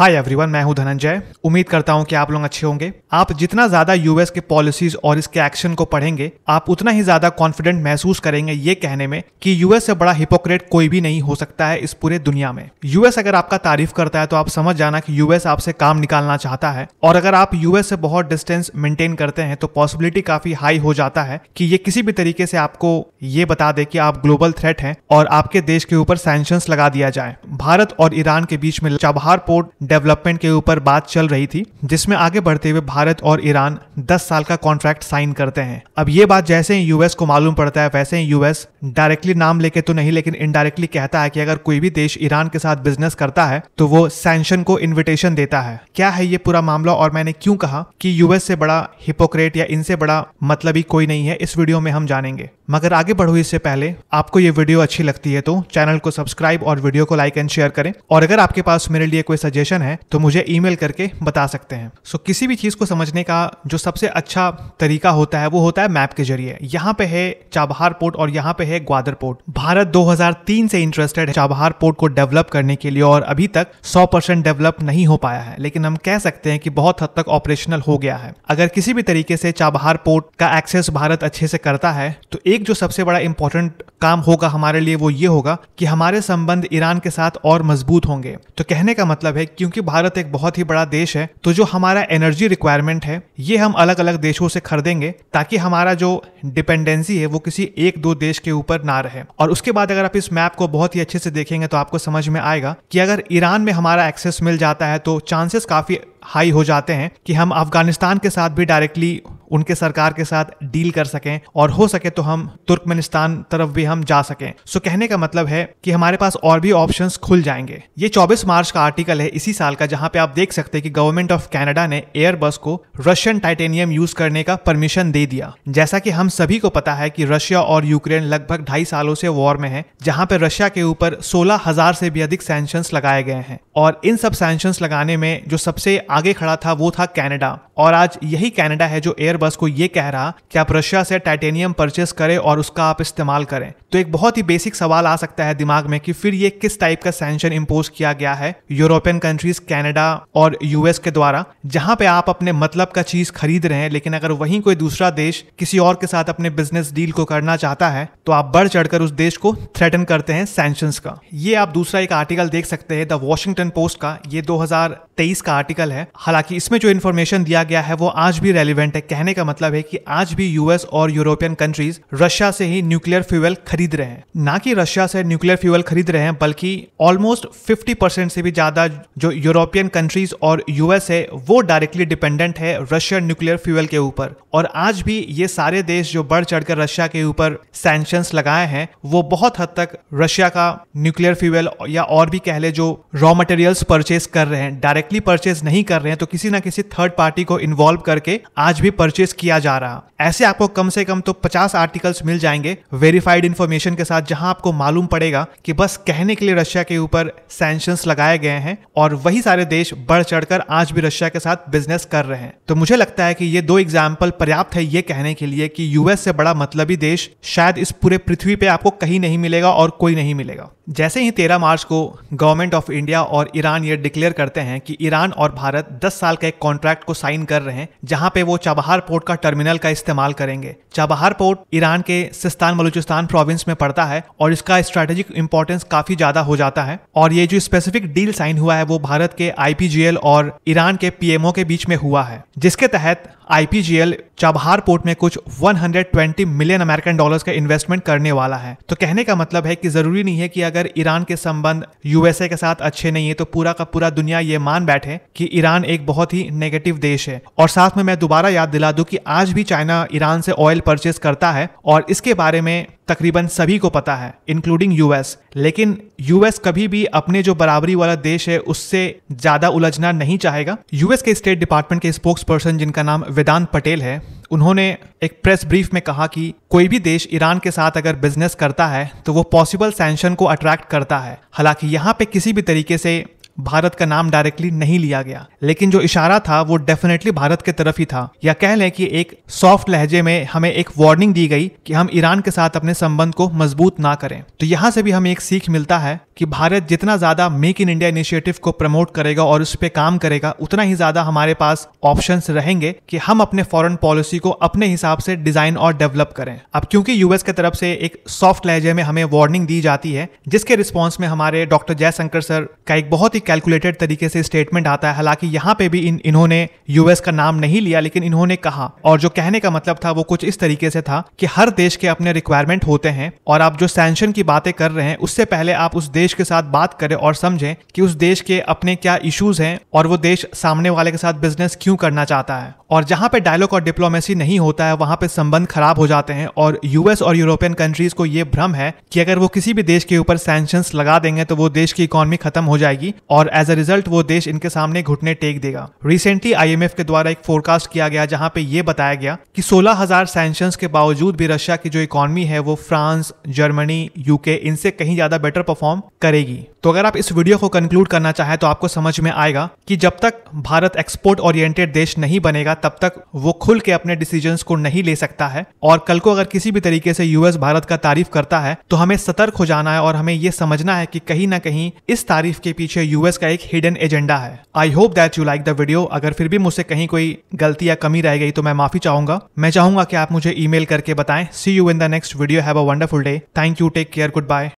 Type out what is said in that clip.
hi everyone मैं हूं धनंजय उम्मीद करता हूं कि आप लोग अच्छे होंगे आप जितना ज्यादा यूएस के पॉलिसीज और इसके एक्शन को पढ़ेंगे आप उतना ही ज्यादा कॉन्फिडेंट महसूस करेंगे ये कहने में कि यूएस से बड़ा हिपोक्रेट कोई भी नहीं हो सकता है इस पूरे दुनिया में यूएस अगर आपका तारीफ करता है तो आप समझ जाना की यूएस आपसे काम निकालना चाहता है और अगर आप यूएस से बहुत डिस्टेंस मेंटेन करते हैं तो पॉसिबिलिटी काफी हाई हो जाता है कि ये किसी भी तरीके से आपको ये बता दे कि आप ग्लोबल थ्रेट हैं और आपके देश के ऊपर सैंक्शन लगा दिया जाए भारत और ईरान के बीच में चाबहार पोर्ट डेवलपमेंट के ऊपर बात चल रही थी जिसमें आगे बढ़ते हुए भारत और ईरान 10 साल का कॉन्ट्रैक्ट साइन करते हैं अब ये बात जैसे ही यूएस को मालूम पड़ता है वैसे ही यूएस डायरेक्टली नाम लेके तो नहीं लेकिन इनडायरेक्टली कहता है कि अगर कोई भी देश ईरान के साथ बिजनेस करता है तो वो सैंक्शन को इन्विटेशन देता है क्या है ये पूरा मामला और मैंने क्यों कहा कि यूएस से बड़ा हिपोक्रेट या इनसे बड़ा मतलब ही कोई नहीं है इस वीडियो में हम जानेंगे मगर आगे बढ़ो इससे पहले आपको ये वीडियो अच्छी लगती है तो चैनल को सब्सक्राइब और वीडियो को लाइक एंड शेयर करें और अगर आपके पास मेरे लिए कोई सजेशन क्वेश्चन है तो मुझे ई करके बता सकते हैं सो so, किसी भी चीज़ को समझने का जो सबसे अच्छा तरीका होता है वो होता है मैप के जरिए यहाँ पे है चाबहार पोर्ट और यहाँ पे है ग्वादर पोर्ट भारत 2003 से इंटरेस्टेड है चाबहार पोर्ट को डेवलप करने के लिए और अभी तक 100 परसेंट डेवलप नहीं हो पाया है लेकिन हम कह सकते हैं कि बहुत हद तक ऑपरेशनल हो गया है अगर किसी भी तरीके से चाबहार पोर्ट का एक्सेस भारत अच्छे से करता है तो एक जो सबसे बड़ा इंपॉर्टेंट काम होगा हमारे लिए वो ये होगा कि हमारे संबंध ईरान के साथ और मजबूत होंगे तो कहने का मतलब है कि क्योंकि भारत एक बहुत ही बड़ा देश है तो जो हमारा एनर्जी रिक्वायरमेंट है ये हम अलग अलग देशों से खरीदेंगे ताकि हमारा जो डिपेंडेंसी है वो किसी एक दो देश के ऊपर ना रहे और उसके बाद अगर आप इस मैप को बहुत ही अच्छे से देखेंगे तो आपको समझ में आएगा कि अगर ईरान में हमारा एक्सेस मिल जाता है तो चांसेस काफ़ी हाई हो जाते हैं कि हम अफगानिस्तान के साथ भी डायरेक्टली उनके सरकार के साथ डील कर सकें और हो सके तो हम तुर्कमेनिस्तान तरफ भी हम जा सकें सो कहने का मतलब है कि हमारे पास और भी ऑप्शन खुल जाएंगे ये चौबीस मार्च का आर्टिकल है इसी साल का जहां पे आप देख सकते हैं कि गवर्नमेंट ऑफ कनाडा ने एयरबस को रशियन टाइटेनियम यूज करने का परमिशन दे दिया जैसा कि हम सभी को पता है कि रशिया और यूक्रेन लगभग ढाई सालों से वॉर में है जहां पे रशिया के ऊपर सोलह हजार से भी अधिक सेंशन लगाए गए हैं और इन सब सेंशन लगाने में जो सबसे आगे खड़ा था वो था कैनेडा और आज यही कैनेडा है जो एयर एयरबस को यह कह रहा कि आप रशिया से टाइटेनियम परचेस करें और उसका आप इस्तेमाल करें तो एक बहुत ही बेसिक सवाल आ सकता है दिमाग में कि फिर ये किस टाइप का सेंशन इम्पोज किया गया है यूरोपियन कंट्रीज कैनेडा और यूएस के द्वारा जहां पे आप अपने मतलब का चीज खरीद रहे हैं लेकिन अगर वहीं कोई दूसरा देश किसी और के साथ अपने बिजनेस डील को करना चाहता है तो आप बढ़ चढ़कर उस देश को थ्रेटन करते हैं सैंक्शन का ये आप दूसरा एक आर्टिकल देख सकते हैं द वॉशिंगटन पोस्ट का ये दो का आर्टिकल है हालांकि इसमें जो इन्फॉर्मेशन दिया गया है वो आज भी रेलिवेंट है कहने कहने का मतलब है कि आज भी यूएस और यूरोपियन कंट्रीज रशिया से ही न्यूक्लियर फ्यूल खरीद रहे हैं ना कि रशिया से न्यूक्लियर फ्यूल खरीद रहे हैं बल्कि ऑलमोस्ट 50 परसेंट से भी ज्यादा जो यूरोपियन कंट्रीज और यूएस है वो डायरेक्टली डिपेंडेंट है रशियन न्यूक्लियर फ्यूल के ऊपर और आज भी ये सारे देश जो बढ़ चढ़कर रशिया के ऊपर सैंक्शन लगाए हैं वो बहुत हद तक रशिया का न्यूक्लियर फ्यूल या और भी कह जो रॉ मटेरियल्स परचेस कर रहे हैं डायरेक्टली परचेज नहीं कर रहे हैं तो किसी ना किसी थर्ड पार्टी को इन्वॉल्व करके आज भी परचेज परचेस किया जा रहा ऐसे आपको कम से कम तो 50 आर्टिकल्स मिल जाएंगे वेरीफाइड इन्फॉर्मेशन के साथ जहां आपको मालूम पड़ेगा कि बस कहने के लिए रशिया के ऊपर सैंक्शंस लगाए गए हैं और वही सारे देश बढ़ चढ़कर आज भी रशिया के साथ बिजनेस कर रहे हैं तो मुझे लगता है कि ये दो एग्जाम्पल पर्याप्त है ये कहने के लिए कि यूएस से बड़ा मतलबी देश शायद इस पूरे पृथ्वी पे आपको कहीं नहीं मिलेगा और कोई नहीं मिलेगा जैसे ही 13 मार्च को गवर्नमेंट ऑफ इंडिया और ईरान ये डिक्लेयर करते हैं कि ईरान और भारत 10 साल का एक कॉन्ट्रैक्ट को साइन कर रहे हैं जहां पे वो चाबहार पोर्ट का टर्मिनल का इस्तेमाल करेंगे चाबहार पोर्ट ईरान के सिस्तान बलूचिस्तान प्रोविंस में पड़ता है और इसका स्ट्रेटेजिक इंपॉर्टेंस काफी ज्यादा हो जाता है और ये जो स्पेसिफिक डील साइन हुआ है वो भारत के आईपीजीएल और ईरान के पीएमओ के बीच में हुआ है जिसके तहत आईपीजीएल चाबहार पोर्ट में कुछ 120 मिलियन अमेरिकन डॉलर्स का इन्वेस्टमेंट करने वाला है तो कहने का मतलब है कि जरूरी नहीं है कि अगर अगर ईरान के संबंध यूएसए के साथ अच्छे नहीं है तो पूरा का पूरा दुनिया ये मान बैठे कि ईरान एक बहुत ही नेगेटिव देश है और साथ में मैं दोबारा याद दिला दूं कि आज भी चाइना ईरान से ऑयल परचेस करता है और इसके बारे में तकरीबन सभी को पता है इंक्लूडिंग यूएस लेकिन यूएस कभी भी अपने जो बराबरी वाला देश है उससे ज्यादा उलझना नहीं चाहेगा यूएस के स्टेट डिपार्टमेंट के स्पोक्स पर्सन जिनका नाम वेदांत पटेल है उन्होंने एक प्रेस ब्रीफ में कहा कि कोई भी देश ईरान के साथ अगर बिजनेस करता है तो वो पॉसिबल सैंक्शन को अट्रैक्ट करता है हालांकि यहाँ पे किसी भी तरीके से भारत का नाम डायरेक्टली नहीं लिया गया लेकिन जो इशारा था वो डेफिनेटली भारत के तरफ ही था या कह लें कि एक सॉफ्ट लहजे में हमें एक वार्निंग दी गई कि हम ईरान के साथ अपने संबंध को मजबूत ना करें तो यहाँ से भी हमें एक सीख मिलता है कि भारत जितना ज्यादा मेक इन इंडिया इनिशिएटिव को प्रमोट करेगा और उस पर काम करेगा उतना ही ज्यादा हमारे पास ऑप्शन रहेंगे कि हम अपने फॉरन पॉलिसी को अपने हिसाब से डिजाइन और डेवलप करें अब क्योंकि यूएस की तरफ से एक सॉफ्ट लहजे में हमें वार्निंग दी जाती है जिसके रिस्पॉन्स में हमारे डॉक्टर जयशंकर सर का एक बहुत ही ही कैलकुलेटेड तरीके से स्टेटमेंट आता है हालांकि यहाँ पे भी इन इन्होंने यूएस का नाम नहीं लिया लेकिन इन्होंने कहा और जो कहने का मतलब था वो कुछ इस तरीके से था कि हर देश के अपने रिक्वायरमेंट होते हैं और आप जो सैंक्शन की बातें कर रहे हैं उससे पहले आप उस देश के साथ बात करें और समझें कि उस देश के अपने क्या इश्यूज हैं और वो देश सामने वाले के साथ बिजनेस क्यों करना चाहता है और जहाँ पे डायलॉग और डिप्लोमेसी नहीं होता है वहाँ पे संबंध खराब हो जाते हैं और यूएस और यूरोपियन कंट्रीज को ये भ्रम है कि अगर वो किसी भी देश के ऊपर सैंक्शंस लगा देंगे तो वो देश की इकोनॉमी खत्म हो जाएगी और एज अ रिजल्ट वो देश इनके सामने घुटने टेक देगा रिसेंटली आई के द्वारा एक फोरकास्ट किया गया जहाँ पे ये बताया गया कि सोलह हजार के बावजूद भी रशिया की जो इकोनॉमी है वो फ्रांस जर्मनी यूके इनसे कहीं ज्यादा बेटर परफॉर्म करेगी तो अगर आप इस वीडियो को कंक्लूड करना चाहें तो आपको समझ में आएगा कि जब तक भारत एक्सपोर्ट ओरिएंटेड देश नहीं बनेगा तब तक वो खुल के अपने डिसीजन को नहीं ले सकता है और कल को अगर किसी भी तरीके से यूएस भारत का तारीफ करता है तो हमें सतर्क हो जाना है और हमें ये समझना है कि कहीं ना कहीं इस तारीफ के पीछे यूएस का एक हिडन एजेंडा है I hope that you like the video अगर फिर भी मुझसे कहीं कोई गलती या कमी रह गई तो मैं माफी चाहूंगा मैं चाहूंगा कि आप मुझे ईमेल करके बताएं see you in the next video have a wonderful day thank you take care good bye